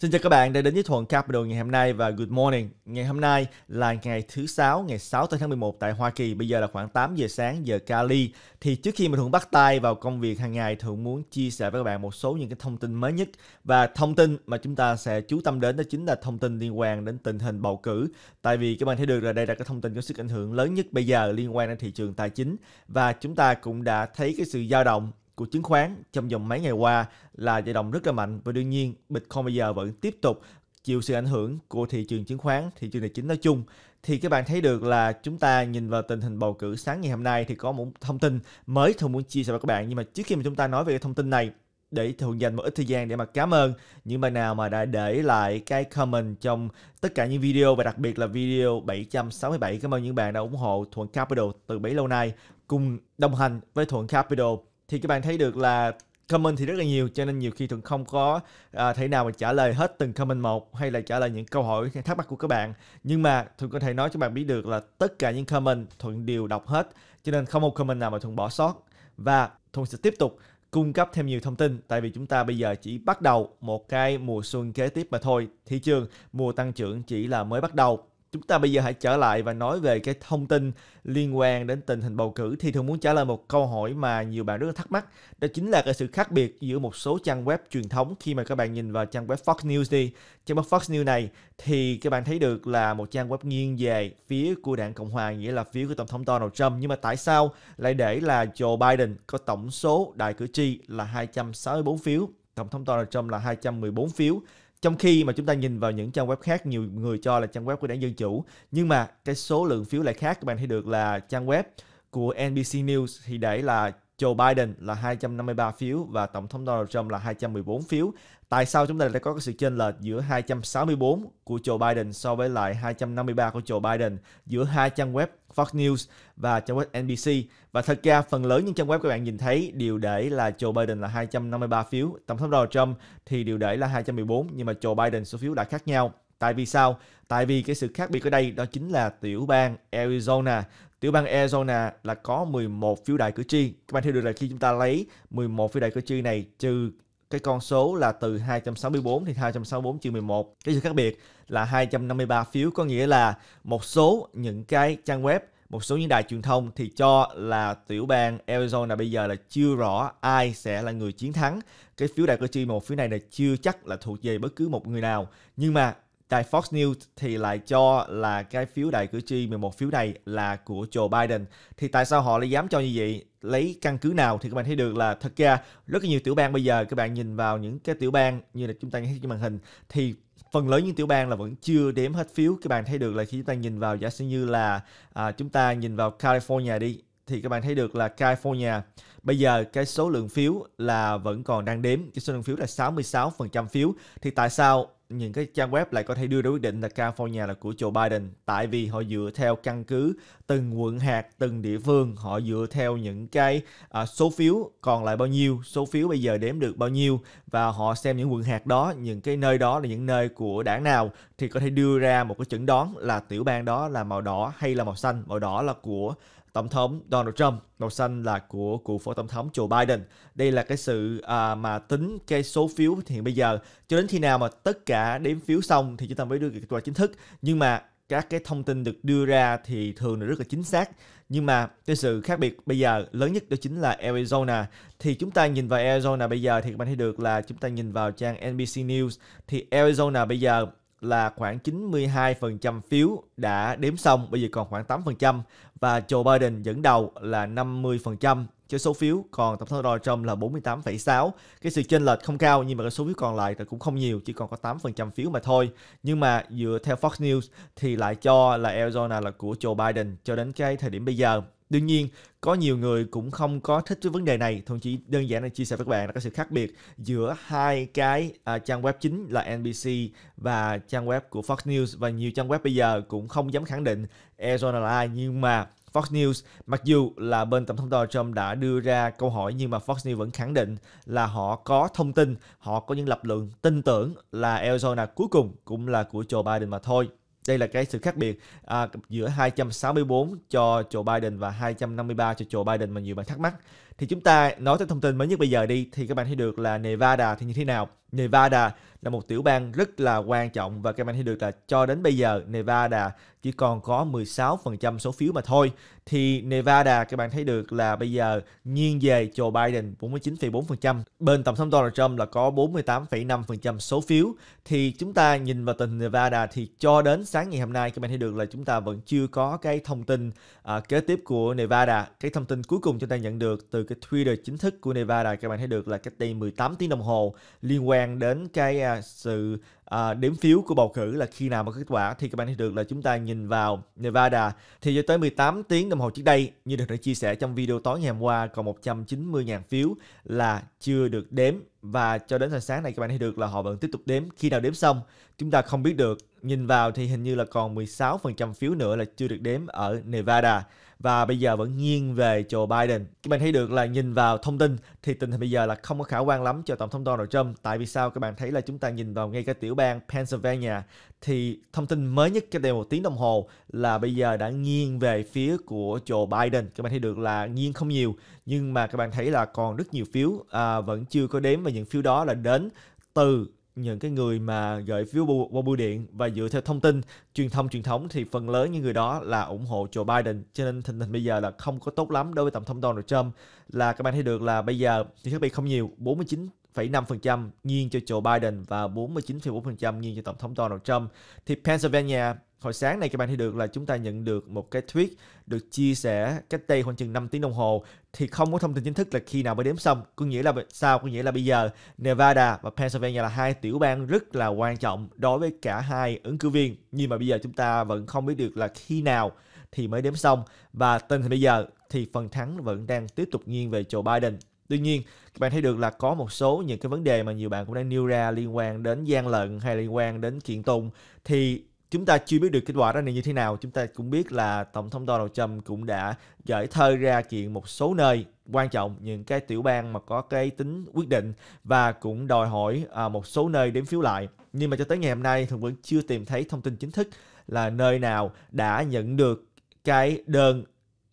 Xin chào các bạn đã đến với Thuận Capital ngày hôm nay và good morning. Ngày hôm nay là ngày thứ sáu, ngày 6 tháng 11 tại Hoa Kỳ, bây giờ là khoảng 8 giờ sáng giờ Cali. Thì trước khi mà Thuận bắt tay vào công việc hàng ngày, Thuận muốn chia sẻ với các bạn một số những cái thông tin mới nhất và thông tin mà chúng ta sẽ chú tâm đến đó chính là thông tin liên quan đến tình hình bầu cử. Tại vì các bạn thấy được là đây là cái thông tin có sức ảnh hưởng lớn nhất bây giờ liên quan đến thị trường tài chính và chúng ta cũng đã thấy cái sự dao động của chứng khoán trong vòng mấy ngày qua là dao động rất là mạnh và đương nhiên Bitcoin bây giờ vẫn tiếp tục chịu sự ảnh hưởng của thị trường chứng khoán, thị trường tài chính nói chung. Thì các bạn thấy được là chúng ta nhìn vào tình hình bầu cử sáng ngày hôm nay thì có một thông tin mới thường muốn chia sẻ với các bạn. Nhưng mà trước khi mà chúng ta nói về thông tin này, để thường dành một ít thời gian để mà cảm ơn những bạn nào mà đã để lại cái comment trong tất cả những video và đặc biệt là video 767. Cảm ơn những bạn đã ủng hộ Thuận Capital từ bấy lâu nay cùng đồng hành với Thuận Capital thì các bạn thấy được là comment thì rất là nhiều cho nên nhiều khi thường không có à, thể nào mà trả lời hết từng comment một hay là trả lời những câu hỏi thắc mắc của các bạn nhưng mà thuận có thể nói cho bạn biết được là tất cả những comment thuận đều đọc hết cho nên không một comment nào mà thuận bỏ sót và thuận sẽ tiếp tục cung cấp thêm nhiều thông tin tại vì chúng ta bây giờ chỉ bắt đầu một cái mùa xuân kế tiếp mà thôi thị trường mùa tăng trưởng chỉ là mới bắt đầu chúng ta bây giờ hãy trở lại và nói về cái thông tin liên quan đến tình hình bầu cử thì thường muốn trả lời một câu hỏi mà nhiều bạn rất là thắc mắc đó chính là cái sự khác biệt giữa một số trang web truyền thống khi mà các bạn nhìn vào trang web Fox News đi trang web Fox News này thì các bạn thấy được là một trang web nghiêng về phía của đảng Cộng hòa nghĩa là phía của tổng thống Donald Trump nhưng mà tại sao lại để là Joe Biden có tổng số đại cử tri là 264 phiếu tổng thống Donald Trump là 214 phiếu trong khi mà chúng ta nhìn vào những trang web khác nhiều người cho là trang web của đảng Dân Chủ nhưng mà cái số lượng phiếu lại khác các bạn thấy được là trang web của NBC News thì để là Joe Biden là 253 phiếu và Tổng thống Donald Trump là 214 phiếu. Tại sao chúng ta lại có sự chênh lệch giữa 264 của Joe Biden so với lại 253 của Joe Biden giữa hai trang web Fox News và trang web NBC? Và thật ra phần lớn những trang web các bạn nhìn thấy đều để là Joe Biden là 253 phiếu, Tổng thống Donald Trump thì đều để là 214 nhưng mà Joe Biden số phiếu đã khác nhau. Tại vì sao? Tại vì cái sự khác biệt ở đây đó chính là tiểu bang Arizona tiểu bang Arizona là có 11 phiếu đại cử tri. Các bạn thấy được là khi chúng ta lấy 11 phiếu đại cử tri này trừ cái con số là từ 264 thì 264 trừ 11. Cái sự khác biệt là 253 phiếu có nghĩa là một số những cái trang web một số những đài truyền thông thì cho là tiểu bang Arizona bây giờ là chưa rõ ai sẽ là người chiến thắng. Cái phiếu đại cử tri một phiếu này là chưa chắc là thuộc về bất cứ một người nào. Nhưng mà đài Fox News thì lại cho là cái phiếu đại cử tri 11 phiếu này là của Joe Biden. Thì tại sao họ lại dám cho như vậy? Lấy căn cứ nào thì các bạn thấy được là thật ra rất là nhiều tiểu bang bây giờ các bạn nhìn vào những cái tiểu bang như là chúng ta thấy trên màn hình thì phần lớn những tiểu bang là vẫn chưa đếm hết phiếu các bạn thấy được là khi chúng ta nhìn vào giả sử như là à, chúng ta nhìn vào California đi thì các bạn thấy được là California bây giờ cái số lượng phiếu là vẫn còn đang đếm cái số lượng phiếu là 66% phiếu thì tại sao những cái trang web lại có thể đưa ra quyết định là California là của Joe Biden tại vì họ dựa theo căn cứ từng quận hạt từng địa phương họ dựa theo những cái à, số phiếu còn lại bao nhiêu số phiếu bây giờ đếm được bao nhiêu và họ xem những quận hạt đó những cái nơi đó là những nơi của đảng nào thì có thể đưa ra một cái chẩn đoán là tiểu bang đó là màu đỏ hay là màu xanh màu đỏ là của Tổng thống Donald Trump, màu xanh là của cựu phó tổng thống Joe Biden. Đây là cái sự à, mà tính cái số phiếu hiện bây giờ cho đến khi nào mà tất cả đếm phiếu xong thì chúng ta mới đưa kết quả chính thức. Nhưng mà các cái thông tin được đưa ra thì thường là rất là chính xác nhưng mà cái sự khác biệt bây giờ lớn nhất đó chính là Arizona thì chúng ta nhìn vào Arizona bây giờ thì các bạn thấy được là chúng ta nhìn vào trang NBC News thì Arizona bây giờ là khoảng 92% phiếu đã đếm xong, bây giờ còn khoảng 8% và Joe Biden dẫn đầu là 50% cho số phiếu, còn Tổng thống Donald Trump là 48,6. Cái sự chênh lệch không cao nhưng mà cái số phiếu còn lại thì cũng không nhiều, chỉ còn có 8% phiếu mà thôi. Nhưng mà dựa theo Fox News thì lại cho là Arizona là của Joe Biden cho đến cái thời điểm bây giờ Đương nhiên, có nhiều người cũng không có thích với vấn đề này, Thuận chỉ đơn giản là chia sẻ với các bạn là có sự khác biệt giữa hai cái à, trang web chính là NBC và trang web của Fox News và nhiều trang web bây giờ cũng không dám khẳng định Arizona là ai nhưng mà Fox News, mặc dù là bên Tổng thống Donald Trump đã đưa ra câu hỏi nhưng mà Fox News vẫn khẳng định là họ có thông tin, họ có những lập luận tin tưởng là Arizona cuối cùng cũng là của Joe Biden mà thôi. Đây là cái sự khác biệt à, giữa 264 cho Joe Biden và 253 cho Joe Biden mà nhiều bạn thắc mắc thì chúng ta nói tới thông tin mới nhất bây giờ đi thì các bạn thấy được là Nevada thì như thế nào Nevada là một tiểu bang rất là quan trọng và các bạn thấy được là cho đến bây giờ Nevada chỉ còn có 16% số phiếu mà thôi thì Nevada các bạn thấy được là bây giờ nghiêng về Joe Biden 49,4% bên tổng thống Donald Trump là có 48,5% số phiếu thì chúng ta nhìn vào tình Nevada thì cho đến sáng ngày hôm nay các bạn thấy được là chúng ta vẫn chưa có cái thông tin uh, kế tiếp của Nevada cái thông tin cuối cùng chúng ta nhận được từ cái Twitter chính thức của Nevada các bạn thấy được là cách đây 18 tiếng đồng hồ liên quan đến cái uh, sự uh, đếm phiếu của bầu cử là khi nào mà kết quả thì các bạn thấy được là chúng ta nhìn vào Nevada thì cho tới 18 tiếng đồng hồ trước đây như được đã chia sẻ trong video tối ngày hôm qua còn 190.000 phiếu là chưa được đếm và cho đến sáng này các bạn thấy được là họ vẫn tiếp tục đếm khi nào đếm xong chúng ta không biết được nhìn vào thì hình như là còn 16% phiếu nữa là chưa được đếm ở Nevada và bây giờ vẫn nghiêng về Joe Biden. Các bạn thấy được là nhìn vào thông tin thì tình hình bây giờ là không có khả quan lắm cho Tổng thống Donald Trump. Tại vì sao? Các bạn thấy là chúng ta nhìn vào ngay cái tiểu bang Pennsylvania thì thông tin mới nhất cách đây một tiếng đồng hồ là bây giờ đã nghiêng về phía của Joe Biden. Các bạn thấy được là nghiêng không nhiều nhưng mà các bạn thấy là còn rất nhiều phiếu à, vẫn chưa có đếm và những phiếu đó là đến từ những cái người mà gửi phiếu bầu, qua bưu điện và dựa theo thông tin truyền thông truyền thống thì phần lớn những người đó là ủng hộ Joe Biden cho nên tình hình bây giờ là không có tốt lắm đối với tổng thống Donald Trump là các bạn thấy được là bây giờ thì khác biệt không nhiều 49 49,5% nghiêng cho Joe Biden và 49,4% nghiêng cho Tổng thống Donald Trump. Thì Pennsylvania, hồi sáng này các bạn thấy được là chúng ta nhận được một cái tweet được chia sẻ cách đây khoảng chừng 5 tiếng đồng hồ thì không có thông tin chính thức là khi nào mới đếm xong có nghĩa là sao có nghĩa là bây giờ Nevada và Pennsylvania là hai tiểu bang rất là quan trọng đối với cả hai ứng cử viên nhưng mà bây giờ chúng ta vẫn không biết được là khi nào thì mới đếm xong và tình hình bây giờ thì phần thắng vẫn đang tiếp tục nghiêng về Joe Biden Tuy nhiên, các bạn thấy được là có một số những cái vấn đề mà nhiều bạn cũng đang nêu ra liên quan đến gian lận hay liên quan đến kiện tụng thì chúng ta chưa biết được kết quả ra này như thế nào chúng ta cũng biết là tổng thống Donald Trump cũng đã gửi thơ ra kiện một số nơi quan trọng những cái tiểu bang mà có cái tính quyết định và cũng đòi hỏi à, một số nơi đếm phiếu lại nhưng mà cho tới ngày hôm nay thì vẫn chưa tìm thấy thông tin chính thức là nơi nào đã nhận được cái đơn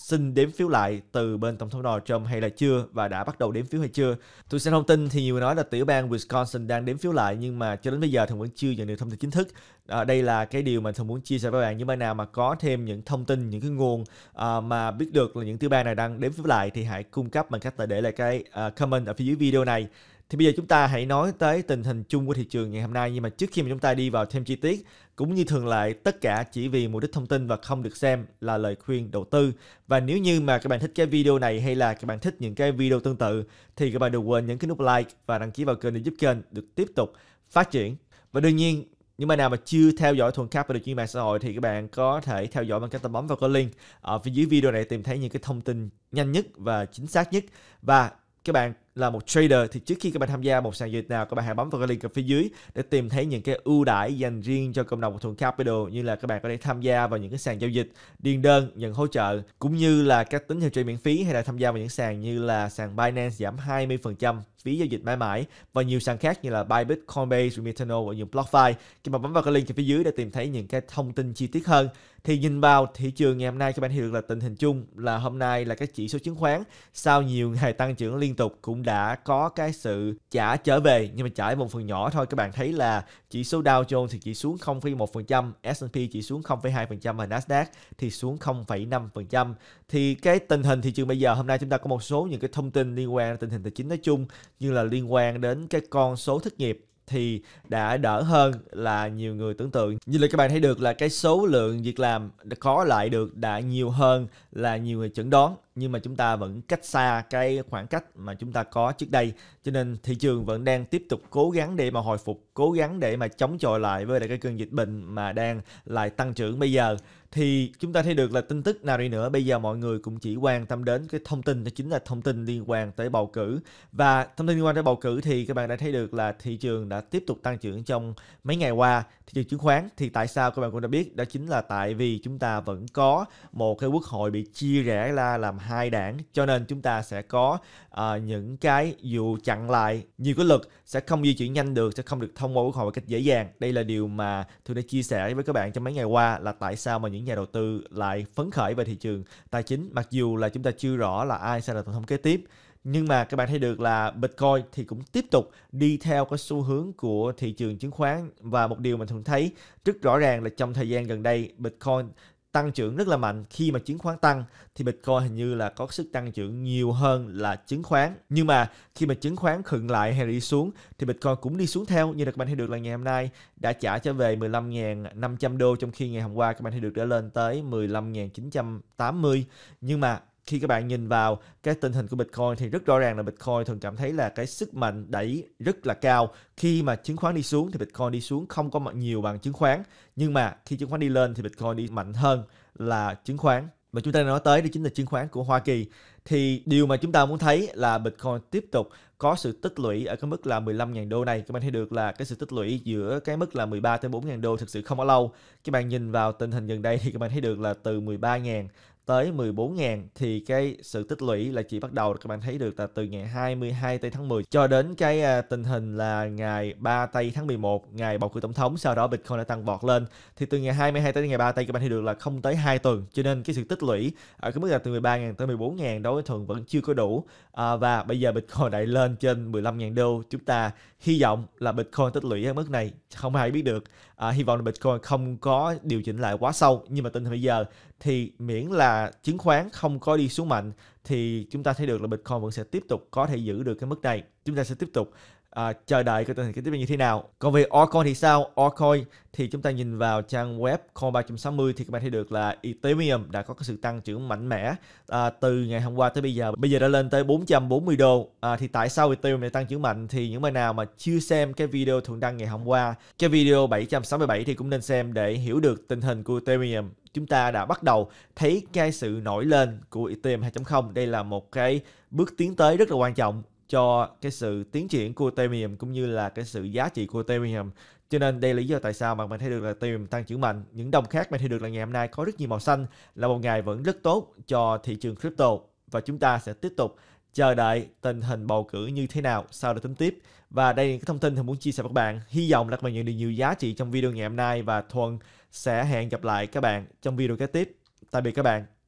xin đếm phiếu lại từ bên Tổng thống Donald Trump hay là chưa và đã bắt đầu đếm phiếu hay chưa. Tôi xem thông tin thì nhiều người nói là tiểu bang Wisconsin đang đếm phiếu lại nhưng mà cho đến bây giờ thì vẫn chưa nhận được thông tin chính thức. À, đây là cái điều mà thường muốn chia sẻ với bạn những bạn nào mà có thêm những thông tin, những cái nguồn à, mà biết được là những tiểu bang này đang đếm phiếu lại thì hãy cung cấp bằng cách là để lại cái uh, comment ở phía dưới video này. Thì bây giờ chúng ta hãy nói tới tình hình chung của thị trường ngày hôm nay nhưng mà trước khi mà chúng ta đi vào thêm chi tiết cũng như thường lệ, tất cả chỉ vì mục đích thông tin và không được xem là lời khuyên đầu tư. Và nếu như mà các bạn thích cái video này hay là các bạn thích những cái video tương tự thì các bạn đừng quên nhấn cái nút like và đăng ký vào kênh để giúp kênh được tiếp tục phát triển. Và đương nhiên, những bạn nào mà chưa theo dõi Thuần Cap và được chuyên mạng xã hội thì các bạn có thể theo dõi bằng cách bấm vào cái link ở phía dưới video này tìm thấy những cái thông tin nhanh nhất và chính xác nhất. Và các bạn là một trader thì trước khi các bạn tham gia một sàn giao dịch nào các bạn hãy bấm vào cái link ở phía dưới để tìm thấy những cái ưu đãi dành riêng cho cộng đồng của Thuận Capital như là các bạn có thể tham gia vào những cái sàn giao dịch điền đơn nhận hỗ trợ cũng như là các tính theo trade miễn phí hay là tham gia vào những sàn như là sàn Binance giảm 20% phí giao dịch mãi mãi và nhiều sàn khác như là Bybit, Coinbase, Remitano và những BlockFi. khi mà bấm vào cái link ở phía dưới để tìm thấy những cái thông tin chi tiết hơn. Thì nhìn vào thị trường ngày hôm nay các bạn hiểu được là tình hình chung là hôm nay là các chỉ số chứng khoán sau nhiều ngày tăng trưởng liên tục cũng đã có cái sự trả trở về nhưng mà trả một phần nhỏ thôi các bạn thấy là chỉ số Dow Jones thì chỉ xuống 0,1% S&P chỉ xuống 0,2% và Nasdaq thì xuống 0,5% thì cái tình hình thị trường bây giờ hôm nay chúng ta có một số những cái thông tin liên quan đến tình hình tài chính nói chung như là liên quan đến cái con số thất nghiệp thì đã đỡ hơn là nhiều người tưởng tượng. Như là các bạn thấy được là cái số lượng việc làm có lại được đã nhiều hơn là nhiều người chẩn đoán nhưng mà chúng ta vẫn cách xa cái khoảng cách mà chúng ta có trước đây cho nên thị trường vẫn đang tiếp tục cố gắng để mà hồi phục cố gắng để mà chống chọi lại với lại cái cơn dịch bệnh mà đang lại tăng trưởng bây giờ thì chúng ta thấy được là tin tức nào đi nữa bây giờ mọi người cũng chỉ quan tâm đến cái thông tin đó chính là thông tin liên quan tới bầu cử và thông tin liên quan tới bầu cử thì các bạn đã thấy được là thị trường đã tiếp tục tăng trưởng trong mấy ngày qua thị trường chứng khoán thì tại sao các bạn cũng đã biết đó chính là tại vì chúng ta vẫn có một cái quốc hội bị chia rẽ ra làm hai đảng cho nên chúng ta sẽ có uh, những cái dù chặn lại nhiều cái lực sẽ không di chuyển nhanh được sẽ không được thông qua quốc hội một cách dễ dàng đây là điều mà tôi đã chia sẻ với các bạn trong mấy ngày qua là tại sao mà những những nhà đầu tư lại phấn khởi về thị trường tài chính mặc dù là chúng ta chưa rõ là ai sẽ là tổng thống kế tiếp nhưng mà các bạn thấy được là Bitcoin thì cũng tiếp tục đi theo cái xu hướng của thị trường chứng khoán và một điều mình thường thấy rất rõ ràng là trong thời gian gần đây Bitcoin tăng trưởng rất là mạnh khi mà chứng khoán tăng thì Bitcoin hình như là có sức tăng trưởng nhiều hơn là chứng khoán nhưng mà khi mà chứng khoán khựng lại hay đi xuống thì Bitcoin cũng đi xuống theo như là các bạn thấy được là ngày hôm nay đã trả trở về 15.500 đô trong khi ngày hôm qua các bạn thấy được đã lên tới 15.980 nhưng mà khi các bạn nhìn vào cái tình hình của Bitcoin thì rất rõ ràng là Bitcoin thường cảm thấy là cái sức mạnh đẩy rất là cao. Khi mà chứng khoán đi xuống thì Bitcoin đi xuống không có mạnh nhiều bằng chứng khoán. Nhưng mà khi chứng khoán đi lên thì Bitcoin đi mạnh hơn là chứng khoán. Mà chúng ta nói tới đó chính là chứng khoán của Hoa Kỳ. Thì điều mà chúng ta muốn thấy là Bitcoin tiếp tục có sự tích lũy ở cái mức là 15.000 đô này. Các bạn thấy được là cái sự tích lũy giữa cái mức là 13 tới 4.000 đô thực sự không có lâu. Các bạn nhìn vào tình hình gần đây thì các bạn thấy được là từ 13.000 tới 14.000 thì cái sự tích lũy là chỉ bắt đầu các bạn thấy được là từ ngày 22 tây tháng 10 cho đến cái uh, tình hình là ngày 3 tây tháng 11 ngày bầu cử tổng thống sau đó Bitcoin đã tăng vọt lên thì từ ngày 22 tới ngày 3 tây các bạn thấy được là không tới 2 tuần cho nên cái sự tích lũy ở cái mức là từ 13.000 tới 14.000 đối với thường vẫn chưa có đủ à, và bây giờ Bitcoin lại lên trên 15.000 đô chúng ta hy vọng là Bitcoin tích lũy ở mức này không ai biết được à, hy vọng là Bitcoin không có điều chỉnh lại quá sâu nhưng mà tình hình bây giờ thì miễn là chứng khoán không có đi xuống mạnh thì chúng ta thấy được là Bitcoin vẫn sẽ tiếp tục có thể giữ được cái mức này chúng ta sẽ tiếp tục à, chờ đợi cái tình hình kinh tế như thế nào. Còn về Orcoin thì sao? Orcoin thì chúng ta nhìn vào trang web Coin 360 thì các bạn thấy được là Ethereum đã có cái sự tăng trưởng mạnh mẽ à, từ ngày hôm qua tới bây giờ. Bây giờ đã lên tới 440 đô. À, thì tại sao Ethereum lại tăng trưởng mạnh? Thì những bạn nào mà chưa xem cái video thuận đăng ngày hôm qua, cái video 767 thì cũng nên xem để hiểu được tình hình của Ethereum chúng ta đã bắt đầu thấy cái sự nổi lên của Ethereum 2.0. Đây là một cái bước tiến tới rất là quan trọng cho cái sự tiến triển của Ethereum cũng như là cái sự giá trị của Ethereum. Cho nên đây là lý do tại sao mà mình thấy được là Ethereum tăng trưởng mạnh. Những đồng khác mình thấy được là ngày hôm nay có rất nhiều màu xanh là một ngày vẫn rất tốt cho thị trường crypto và chúng ta sẽ tiếp tục chờ đợi tình hình bầu cử như thế nào sau để tính tiếp. Và đây là cái thông tin mình muốn chia sẻ với các bạn. Hy vọng là các bạn nhận được nhiều giá trị trong video ngày hôm nay và thuận sẽ hẹn gặp lại các bạn trong video kế tiếp. Tạm biệt các bạn.